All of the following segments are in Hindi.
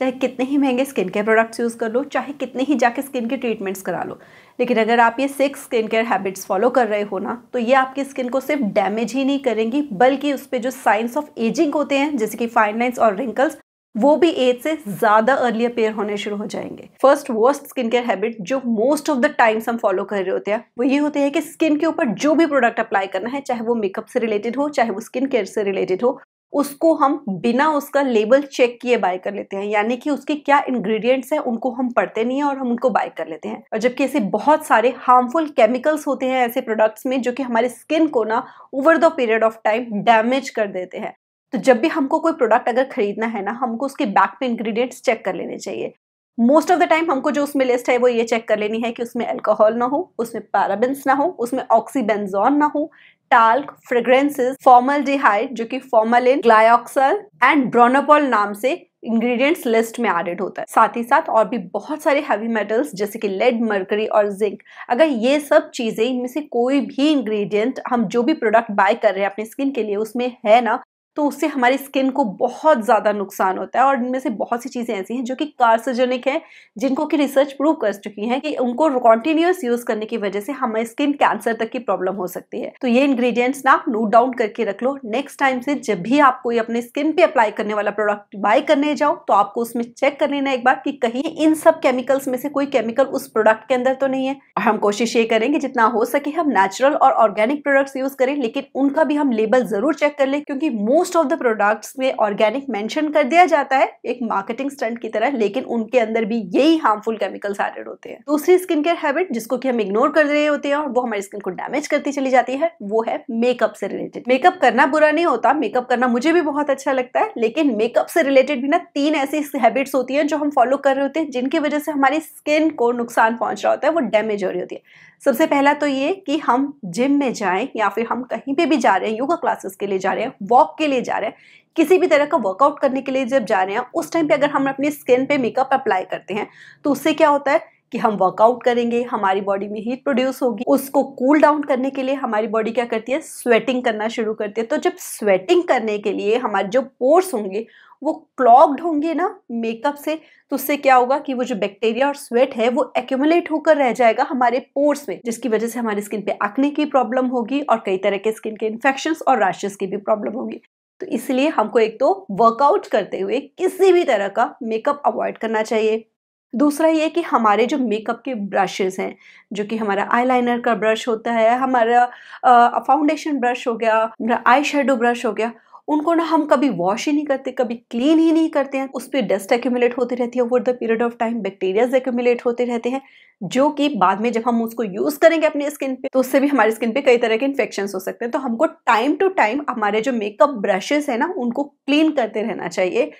चाहे कितने ही महंगे स्किन केयर प्रोडक्ट्स यूज़ कर लो चाहे कितने ही जाके स्किन के ट्रीटमेंट्स करा लो लेकिन अगर आप ये six skin care habits follow कर रहे हो ना तो ये आपकी स्किन को सिर्फ डैमेज ही नहीं करेंगी बल्कि उस पर जो साइंस ऑफ एजिंग होते हैं जैसे कि फाइन लाइन्स और रिंकल्स वो भी एज से ज़्यादा अर्ली अपेयर होने शुरू हो जाएंगे first worst skin care habit जो मोस्ट ऑफ द टाइम्स हम फॉलो कर रहे होते हैं वो ये होते हैं कि स्किन के ऊपर जो भी प्रोडक्ट अप्लाई करना है चाहे वो मेकअप से रिलेटेड हो चाहे वो स्किन केयर से रिलेटेड हो उसको हम बिना उसका लेबल चेक किए बाय कर लेते हैं यानी कि उसके क्या इंग्रेडिएंट्स हैं उनको हम पढ़ते नहीं हैं और हम उनको बाय कर लेते हैं और जबकि ऐसे बहुत सारे हार्मफुल केमिकल्स होते हैं ऐसे प्रोडक्ट्स में जो कि हमारे स्किन को ना over the period of time damage कर देते हैं तो जब भी हमको कोई प्रोडक्ट अगर खरीदना है ना हमको उसके बैक पे इंग्रेडिएंट्स चेक कर लेने चाहिए मोस्ट ऑफ द टाइम हमको जो उसमें लिस्ट है वो ये चेक कर लेनी है कि उसमें अल्कोहल ना हो उसमें पैराबिन्स ना हो उसमें ऑक्सीबेंजॉन ना हो टाल्क फ्रेग्रेंसेस डिहाइड जो कि फॉर्मलिन ग्लायोक्सल एंड ब्रोनोपोल नाम से इंग्रेडिएंट्स लिस्ट में एडेड होता है साथ ही साथ और भी बहुत सारे हैवी मेटल्स जैसे कि लेड मर्करी और जिंक अगर ये सब चीज़ें इनमें से कोई भी इंग्रेडिएंट हम जो भी प्रोडक्ट बाय कर रहे हैं अपनी स्किन के लिए उसमें है ना तो उससे हमारी स्किन को बहुत ज़्यादा नुकसान होता है और इनमें से बहुत सी चीज़ें ऐसी हैं जो कि कार्सोजेनिक हैं जिनको कि रिसर्च प्रूव कर चुकी हैं कि उनको कॉन्टिन्यूस यूज़ करने की वजह से हमारी स्किन कैंसर तक की प्रॉब्लम हो सकती है तो ये इंग्रेडिएंट्स ना नोट डाउन करके रख लो नेक्स्ट टाइम से जब भी आप कोई अपने स्किन पे अप्लाई करने वाला प्रोडक्ट बाय करने जाओ तो आपको उसमें चेक कर लेना एक बार कि कहीं इन सब केमिकल्स में से कोई केमिकल उस प्रोडक्ट के अंदर तो नहीं है और हम कोशिश ये करेंगे जितना हो सके हम नेचुरल और ऑर्गेनिक प्रोडक्ट्स यूज़ करें लेकिन उनका भी हम लेबल ज़रूर चेक कर लें क्योंकि most most of the products में ऑर्गेनिक मेंशन कर दिया जाता है एक मार्केटिंग स्टंट की तरह लेकिन उनके अंदर भी यही हार्मफुल केमिकल्स एडेड होते हैं दूसरी स्किन केयर हैबिट जिसको कि हम इग्नोर कर रहे होते हैं और वो हमारी स्किन को डैमेज करती चली जाती है वो है मेकअप से रिलेटेड मेकअप करना बुरा नहीं होता मेकअप करना मुझे भी बहुत अच्छा लगता है लेकिन मेकअप से रिलेटेड भी ना तीन ऐसी हैबिट्स होती है जो हम फॉलो कर रहे होते हैं जिनकी वजह से हमारी स्किन को नुकसान पहुंच रहा होता है वो डैमेज हो रही होती है सबसे पहला तो ये कि हम जिम में जाएं या फिर हम कहीं पे भी जा रहे हैं योगा क्लासेस के लिए जा रहे हैं वॉक के लिए जा रहे हैं किसी भी तरह का वर्कआउट करने के लिए जब जा रहे हैं उस टाइम पे अगर हम अपनी स्किन पे मेकअप अप्लाई करते हैं तो उससे क्या होता है कि हम वर्कआउट करेंगे हमारी बॉडी में हीट प्रोड्यूस होगी उसको कूल cool डाउन करने के लिए हमारी बॉडी क्या करती है स्वेटिंग करना शुरू करती है तो जब स्वेटिंग करने के लिए हमारे जो पोर्स होंगे वो क्लॉग्ड होंगे ना मेकअप से तो उससे क्या होगा कि वो जो बैक्टीरिया और स्वेट है वो एक्यूमुलेट होकर रह जाएगा हमारे पोर्स में जिसकी वजह से हमारी स्किन पे आंकने की प्रॉब्लम होगी और कई तरह के स्किन के इन्फेक्शन और रैशेज की भी प्रॉब्लम होगी तो इसलिए हमको एक तो वर्कआउट करते हुए किसी भी तरह का मेकअप अवॉइड करना चाहिए दूसरा ये कि हमारे जो मेकअप के ब्रशेस हैं जो कि हमारा आईलाइनर का ब्रश होता है हमारा फाउंडेशन ब्रश हो गया हमारा आई शेडो ब्रश हो गया उनको ना हम कभी वॉश ही नहीं करते कभी क्लीन ही नहीं करते हैं उस पर डस्ट एक्यूमुलेट होती रहती है over the period of time bacterias accumulate होते रहते हैं जो कि बाद में जब हम उसको यूज करेंगे अपने स्किन पे तो उससे भी हमारे स्किन पे कई तरह के इन्फेक्शन हो सकते हैं तो हमको टाइम टू टाइम हमारे जो मेकअप ब्रशेस है ना उनको क्लीन करते रहना चाहिए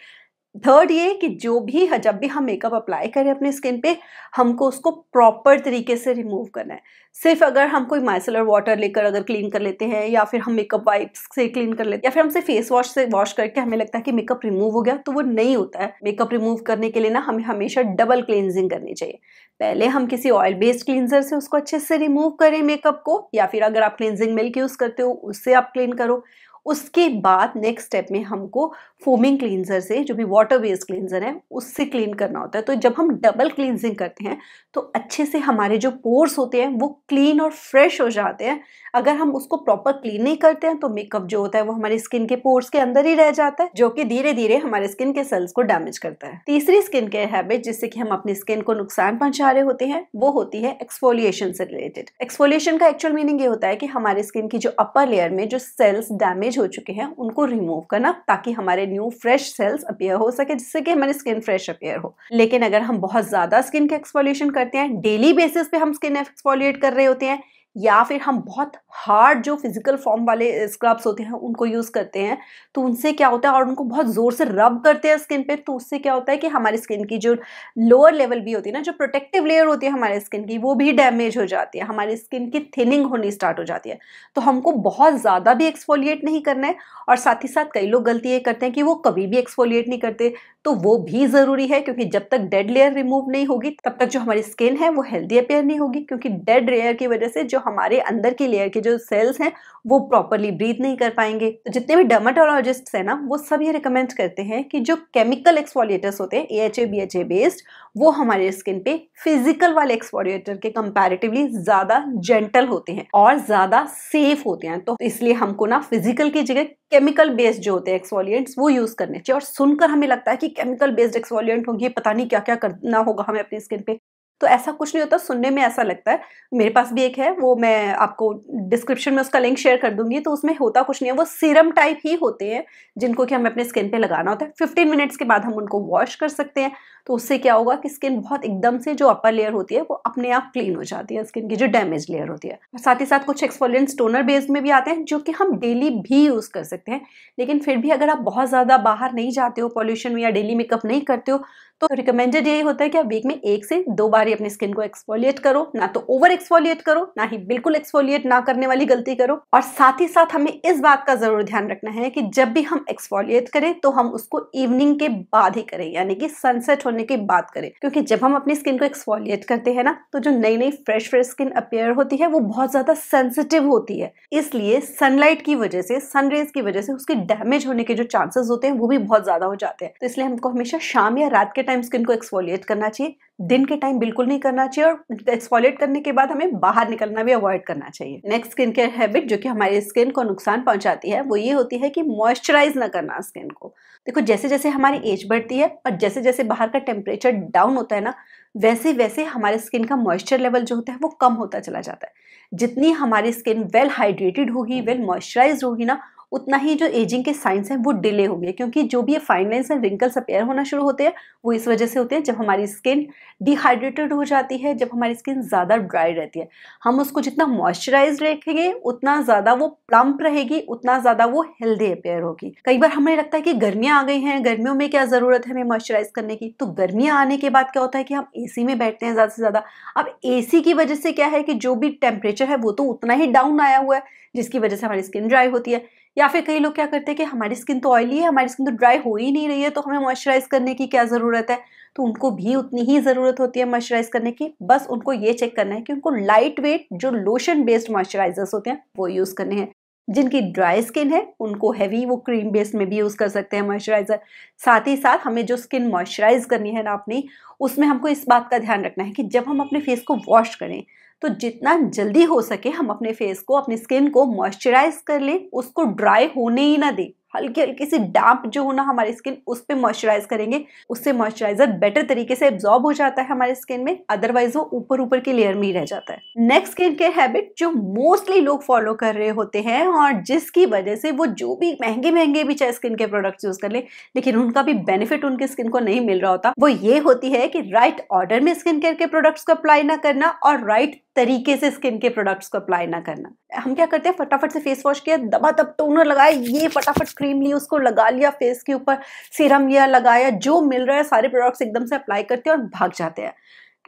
थर्ड ये कि जो भी जब भी हम मेकअप अप्लाई करें अपने स्किन पे हमको उसको प्रॉपर तरीके से रिमूव करना है सिर्फ अगर हम कोई माइसलर वाटर लेकर अगर क्लीन कर लेते हैं या फिर हम मेकअप वाइप्स से क्लीन कर लेते हैं या फिर हमसे फेस वॉश से वॉश करके हमें लगता है कि मेकअप रिमूव हो गया तो वो नहीं होता है मेकअप रिमूव करने के लिए ना हमें हमेशा डबल क्लिनजिंग करनी चाहिए पहले हम किसी ऑयल बेस्ड क्लींजर से उसको अच्छे से रिमूव करें मेकअप को या फिर अगर आप क्लींजिंग मिल्क यूज़ करते हो उससे आप क्लीन करो उसके बाद नेक्स्ट स्टेप में हमको फोमिंग क्लींजर से जो भी वाटर बेस्ड क्लींजर है उससे क्लीन करना होता है तो जब हम डबल क्लींजिंग करते हैं तो अच्छे से हमारे जो पोर्स होते हैं वो क्लीन और फ्रेश हो जाते हैं अगर हम उसको प्रॉपर क्लीन नहीं करते हैं तो मेकअप जो होता है वो हमारे स्किन के पोर्स के अंदर ही रह जाता है जो कि धीरे धीरे हमारे स्किन के सेल्स को डैमेज करता है तीसरी स्किन केयर हैबिट जिससे कि हम अपनी स्किन को नुकसान पहुंचा रहे होते हैं वो होती है एक्सफोलिएशन से रिलेटेड एक्सफोलिएशन का एक्चुअल मीनिंग ये होता है कि हमारे स्किन की जो अपर लेयर में जो सेल्स डैमेज हो चुके हैं उनको रिमूव करना ताकि हमारे न्यू फ्रेश सेल्स अपेयर हो सके जिससे कि हमारी स्किन फ्रेश अपेयर हो लेकिन अगर हम बहुत ज़्यादा स्किन के एक्सफोलिएशन करते हैं डेली बेसिस पे हम स्किन एक्सपोलिएट कर रहे होते हैं या फिर हम बहुत हार्ड जो फिजिकल फॉर्म वाले स्क्रब्स uh, होते हैं उनको यूज़ करते हैं तो उनसे क्या होता है और उनको बहुत ज़ोर से रब करते हैं स्किन पे तो उससे क्या होता है कि हमारी स्किन की जो लोअर लेवल भी होती है ना जो प्रोटेक्टिव लेयर होती है हमारे स्किन की वो भी डैमेज हो जाती है हमारी स्किन की थिनिंग होनी स्टार्ट हो जाती है तो हमको बहुत ज़्यादा भी एक्सफोलिएट नहीं करना है और साथ ही साथ कई लोग गलती ये करते हैं कि वो कभी भी एक्सफोलिएट नहीं करते तो वो भी ज़रूरी है क्योंकि जब तक डेड लेयर रिमूव नहीं होगी तब तक जो हमारी स्किन है वो हेल्दी अपेयर नहीं होगी क्योंकि डेड लेयर की वजह से जो हमारे अंदर की लेयर के जो सेल्स हैं वो प्रॉपरली ब्रीथ नहीं कर पाएंगे तो जितने भी डर्माटोलॉजिस्ट हैं ना वो सब ये रिकमेंड करते हैं कि जो केमिकल एक्सपोलिएटर्स होते हैं A H A B H A based वो हमारे स्किन पे फिजिकल वाले एक्सपोलिएटर के कंपेरेटिवली ज़्यादा जेंटल होते हैं और ज़्यादा सेफ होते हैं तो इसलिए हमको ना फिजिकल की जगह केमिकल बेस्ड जो होते हैं एक्सपोलियंट्स वो यूज़ करने चाहिए और सुनकर हमें लगता है कि केमिकल बेस्ड एक्सोलियंट होंगे पता नहीं क्या क्या करना होगा हमें अपनी स्किन पे तो ऐसा कुछ नहीं होता सुनने में ऐसा लगता है मेरे पास भी एक है वो मैं आपको डिस्क्रिप्शन में उसका लिंक शेयर कर दूंगी तो उसमें होता कुछ नहीं है वो सीरम टाइप ही होते हैं जिनको कि हमें अपने स्किन पे लगाना होता है 15 मिनट्स के बाद हम उनको वॉश कर सकते हैं तो उससे क्या होगा कि स्किन बहुत एकदम से जो अपर लेयर होती है वो अपने आप क्लीन हो जाती है स्किन की जो डैमेज लेयर होती है और साथ ही साथ कुछ एक्सपोलियंट टोनर बेस में भी आते हैं जो कि हम डेली भी यूज़ कर सकते हैं लेकिन फिर भी अगर आप बहुत ज़्यादा बाहर नहीं जाते हो पॉल्यूशन में या डेली मेकअप नहीं करते हो तो रिकमेंडेड यही होता है कि आप वीक में एक से दो बार बारी अपनी स्किन को एक्सफोलिएट करो ना तो ओवर एक्सफोलिएट करो ना ही बिल्कुल एक्सफोलिएट ना करने वाली गलती करो और साथ ही साथ हमें इस बात का जरूर ध्यान रखना है कि जब भी हम एक्सफोलिएट करें तो हम उसको इवनिंग के बाद ही करें यानी कि सनसेट होने के बाद करें क्योंकि जब हम अपनी स्किन को एक्सफोलिएट करते हैं ना तो जो नई नई फ्रेश फ्रेश स्किन अपेयर होती है वो बहुत ज्यादा सेंसिटिव होती है इसलिए सनलाइट की वजह से सनरेज की वजह से उसके डैमेज होने के जो चांसेस होते हैं वो भी बहुत ज्यादा हो जाते हैं तो इसलिए हमको हमेशा शाम या रात के टाइम स्किन को एक्सफोलिएट करना चाहिए दिन के टाइम बिल्कुल नहीं करना चाहिए और एक्सफॉलेट करने के बाद हमें बाहर निकलना भी अवॉइड करना चाहिए नेक्स्ट स्किन केयर हैबिट जो कि हमारी स्किन को नुकसान पहुंचाती है वो ये होती है कि मॉइस्चराइज ना करना स्किन को देखो जैसे जैसे हमारी एज बढ़ती है और जैसे जैसे बाहर का टेम्परेचर डाउन होता है ना वैसे वैसे हमारे स्किन का मॉइस्चर लेवल जो होता है वो कम होता चला जाता है जितनी हमारी स्किन वेल हाइड्रेटेड होगी वेल मॉइस्चराइज होगी ना उतना ही जो एजिंग के साइंस हैं वो डिले होंगे क्योंकि जो भी ये fine lines and wrinkles appear होना शुरू होते हैं वो इस वजह से होते हैं जब हमारी स्किन डिहाइड्रेटेड हो जाती है जब हमारी स्किन ज़्यादा ड्राई रहती है हम उसको जितना मॉइस्चराइज रखेंगे उतना ज़्यादा वो प्लम्प रहेगी उतना ज़्यादा वो हेल्दी अपेयर होगी कई बार हमें लगता है कि गर्मियाँ आ गई हैं गर्मियों में क्या ज़रूरत है हमें मॉइस्चराइज करने की तो गर्मियाँ आने के बाद क्या होता है कि हम ए में बैठते हैं ज़्यादा से ज़्यादा अब ए की वजह से क्या है कि जो भी टेम्परेचर है वो तो उतना ही डाउन आया हुआ है जिसकी वजह से हमारी स्किन ड्राई होती है या फिर कई लोग क्या करते हैं कि हमारी स्किन तो ऑयली है हमारी स्किन तो ड्राई हो ही नहीं रही है तो हमें मॉइस्चराइज करने की क्या ज़रूरत है तो उनको भी उतनी ही ज़रूरत होती है मॉइस्चराइज करने की बस उनको ये चेक करना है कि उनको लाइट वेट जो लोशन बेस्ड मॉइस्चराइजर्स होते हैं वो यूज़ करने हैं जिनकी ड्राई स्किन है उनको हैवी वो क्रीम बेस्ड में भी यूज़ कर सकते हैं मॉइस्चराइज़र साथ ही साथ हमें जो स्किन मॉइस्चराइज करनी है ना अपनी उसमें हमको इस बात का ध्यान रखना है कि जब हम अपने फेस को वॉश करें तो जितना जल्दी हो सके हम अपने फेस को अपनी स्किन को मॉइस्चराइज कर लें उसको ड्राई होने ही ना दें हल्की हल्की सी डैम्प जो हो ना हमारी स्किन उस पर मॉइस्चराइज करेंगे उससे मॉइस्चराइजर बेटर तरीके से एब्जॉर्ब हो जाता है हमारे स्किन में अदरवाइज वो ऊपर ऊपर की लेयर में ही रह जाता है नेक्स्ट स्किन केयर हैबिट जो मोस्टली लोग फॉलो कर रहे होते हैं और जिसकी वजह से वो जो भी महंगे महंगे भी चाहे स्किन के प्रोडक्ट्स यूज कर ले लेकिन उनका भी बेनिफिट उनकी स्किन को नहीं मिल रहा होता वो ये होती है कि राइट ऑर्डर में स्किन केयर के प्रोडक्ट्स को अप्लाई ना करना और राइट तरीके से स्किन के प्रोडक्ट्स को अप्लाई ना करना हम क्या करते हैं फटाफट से फेस वॉश किया दबा दब टोनर लगाए ये फटाफट क्रीम ली उसको लगा लिया फेस के ऊपर सीरम लिया लगाया जो मिल रहा है सारे प्रोडक्ट्स एकदम से अप्लाई करते हैं और भाग जाते हैं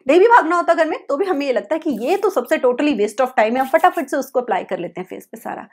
नहीं भी भागना होता घर में तो भी हमें ये लगता है कि ये तो सबसे टोटली वेस्ट ऑफ टाइम है हम फटाफट से उसको अप्लाई कर लेते हैं फेस पे सारा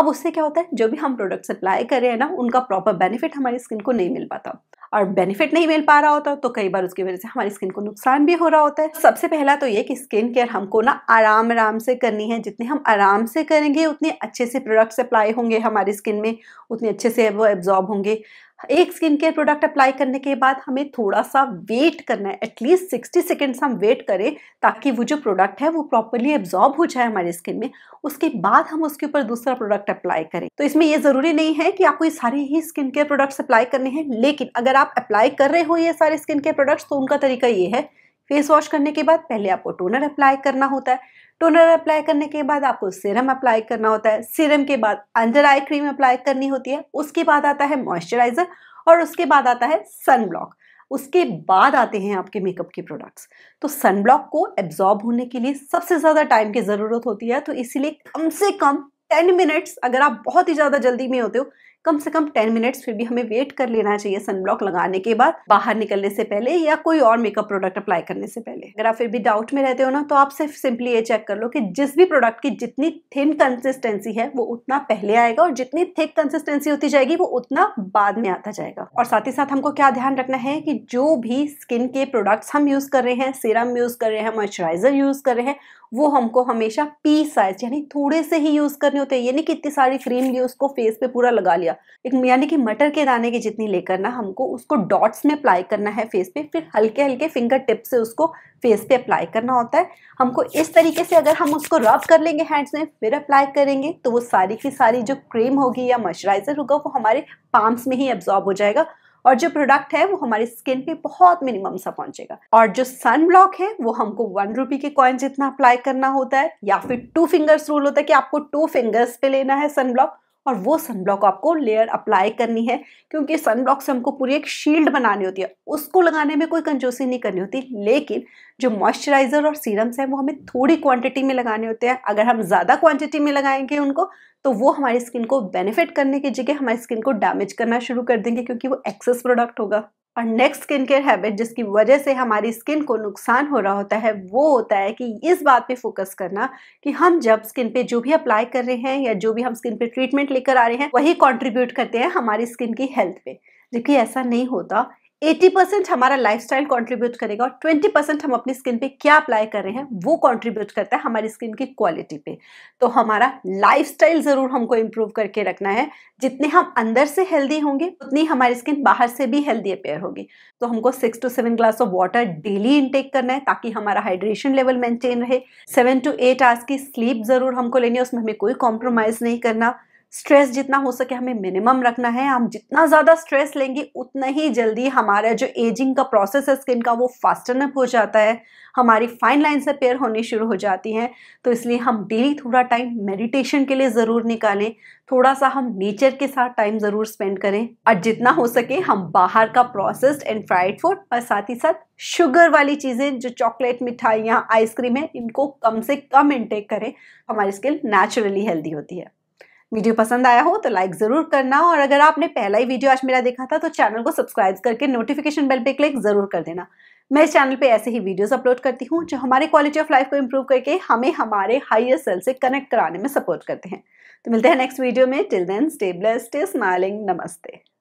अब उससे क्या होता है जो भी हम प्रोडक्ट्स अप्लाई कर रहे हैं ना उनका प्रॉपर बेनिफिट हमारी स्किन को नहीं मिल पाता और बेनिफिट नहीं मिल पा रहा होता तो कई बार उसकी वजह से हमारी स्किन को नुकसान भी हो रहा होता है सबसे पहला तो ये कि स्किन केयर हमको ना आराम आराम से करनी है जितने हम आराम से करेंगे उतने अच्छे से प्रोडक्ट्स अप्लाई होंगे हमारी स्किन में उतने अच्छे से वो एब्जॉर्ब होंगे एक स्किन केयर प्रोडक्ट अप्लाई करने के बाद हमें थोड़ा सा वेट करना है एटलीस्ट सिक्सटी सेकेंड्स हम वेट करें ताकि वो जो प्रोडक्ट है वो प्रॉपरली एब्जॉर्ब हो जाए हमारी स्किन में उसके बाद हम उसके ऊपर दूसरा प्रोडक्ट अप्लाई करें तो इसमें ये ज़रूरी नहीं है कि आपको ये सारे ही स्किन केयर प्रोडक्ट्स अप्लाई करने हैं लेकिन अगर आप अप्लाई कर रहे हो ये सारे स्किन केयर प्रोडक्ट्स तो उनका तरीका ये है फेस वॉश करने के बाद पहले आपको टोनर अप्लाई करना होता है टोनर अप्लाई करने के बाद आपको सीरम अप्लाई करना होता है सीरम के बाद अंडर आई क्रीम अप्लाई करनी होती है उसके बाद आता है मॉइस्चराइजर और उसके बाद आता है सनब्लॉक उसके बाद आते हैं आपके मेकअप के प्रोडक्ट्स तो सनब्लॉक को एब्जॉर्ब होने के लिए सबसे ज़्यादा टाइम की ज़रूरत होती है तो इसीलिए कम से कम टेन मिनट्स अगर आप बहुत ही ज़्यादा जल्दी में होते हो कम से कम टेन मिनट्स फिर भी हमें वेट कर लेना चाहिए सनब्लॉक लगाने के बाद बाहर निकलने से पहले या कोई और मेकअप प्रोडक्ट अप्लाई करने से पहले अगर आप फिर भी डाउट में रहते हो ना तो आप सिर्फ सिंपली ये चेक कर लो कि जिस भी प्रोडक्ट की जितनी थिन कंसिस्टेंसी है वो उतना पहले आएगा और जितनी थिक कंसिस्टेंसी होती जाएगी वो उतना बाद में आता जाएगा और साथ ही साथ हमको क्या ध्यान रखना है कि जो भी स्किन के प्रोडक्ट्स हम यूज कर रहे हैं सीरम यूज कर रहे हैं मॉइस्चराइजर यूज कर रहे हैं वो हमको हमेशा पी साइज यानी थोड़े से ही यूज़ करने होते हैं यानी कि इतनी सारी क्रीम ली उसको फेस पे पूरा लगा लिया एक यानी कि मटर के दाने की जितनी लेकर ना हमको उसको डॉट्स में अप्लाई करना है फेस पे फिर हल्के हल्के फिंगर टिप से उसको फेस पे अप्लाई करना होता है हमको इस तरीके से अगर हम उसको रब कर लेंगे हैंड्स में फिर अप्लाई करेंगे तो वो सारी की सारी जो क्रीम होगी या मॉइस्चराइज़र होगा वो हमारे पाम्स में ही एब्जॉर्ब हो जाएगा और जो प्रोडक्ट है वो हमारी स्किन पे बहुत मिनिमम सा पहुंचेगा और जो सन ब्लॉक है वो हमको वन रुपी के कॉइन जितना अप्लाई करना होता है या फिर टू फिंगर्स रूल होता है कि आपको टू फिंगर्स पे लेना है सन ब्लॉक और वो सन ब्लॉक आपको लेयर अप्लाई करनी है क्योंकि सन ब्लॉक से हमको पूरी एक शील्ड बनानी होती है उसको लगाने में कोई कंजूसी नहीं करनी होती लेकिन जो मॉइस्चराइज़र और सीरम्स हैं वो हमें थोड़ी क्वांटिटी में लगाने होते हैं अगर हम ज़्यादा क्वांटिटी में लगाएंगे उनको तो वो हमारी स्किन को बेनिफिट करने की जगह हमारी स्किन को डैमेज करना शुरू कर देंगे क्योंकि वो एक्सेस प्रोडक्ट होगा और नेक्स्ट स्किन केयर हैबिट जिसकी वजह से हमारी स्किन को नुकसान हो रहा होता है वो होता है कि इस बात पे फोकस करना कि हम जब स्किन पे जो भी अप्लाई कर रहे हैं या जो भी हम स्किन पे ट्रीटमेंट लेकर आ रहे हैं वही कंट्रीब्यूट करते हैं हमारी स्किन की हेल्थ पे जबकि ऐसा नहीं होता एटी परसेंट हमारा लाइफ स्टाइल कॉन्ट्रीब्यूट करेगा और ट्वेंटी परसेंट हम अपनी स्किन पे क्या अप्लाई कर रहे हैं वो कॉन्ट्रीब्यूट करता है हमारी स्किन की क्वालिटी पे तो हमारा लाइफ स्टाइल ज़रूर हमको इम्प्रूव करके रखना है जितने हम अंदर से हेल्दी होंगे उतनी हमारी स्किन बाहर से भी हेल्दी अपेयर होगी तो हमको six to seven glass of water daily intake करना है ताकि हमारा हाइड्रेशन लेवल मेंटेन रहे सेवन टू एट आवर्स की स्लीप ज़रूर हमको लेनी है उसमें हमें कोई कॉम्प्रोमाइज़ नहीं करना स्ट्रेस जितना हो सके हमें मिनिमम रखना है हम जितना ज़्यादा स्ट्रेस लेंगे उतना ही जल्दी हमारा जो एजिंग का प्रोसेस है स्किन का वो फास्टन अप हो जाता है हमारी फाइन लाइन से अपेयर होनी शुरू हो जाती हैं तो इसलिए हम डेली थोड़ा टाइम मेडिटेशन के लिए ज़रूर निकालें थोड़ा सा हम नेचर के साथ टाइम ज़रूर स्पेंड करें और जितना हो सके हम बाहर का प्रोसेस्ड एंड फ्राइड फूड और साथ ही साथ शुगर वाली चीज़ें जो चॉकलेट मिठाइयाँ आइसक्रीम है इनको कम से कम इनटेक करें हमारी स्किन नेचुरली हेल्दी होती है वीडियो पसंद आया हो तो लाइक ज़रूर करना और अगर आपने पहला ही वीडियो आज मेरा देखा था तो चैनल को सब्सक्राइब करके नोटिफिकेशन बेल पे क्लिक ज़रूर कर देना मैं इस चैनल पे ऐसे ही वीडियोस अपलोड करती हूँ जो हमारे क्वालिटी ऑफ लाइफ को इम्प्रूव करके हमें हमारे हाइयर सेल से कनेक्ट कराने में सपोर्ट करते हैं तो मिलते हैं नेक्स्ट वीडियो में till then stay blessed stay smiling नमस्ते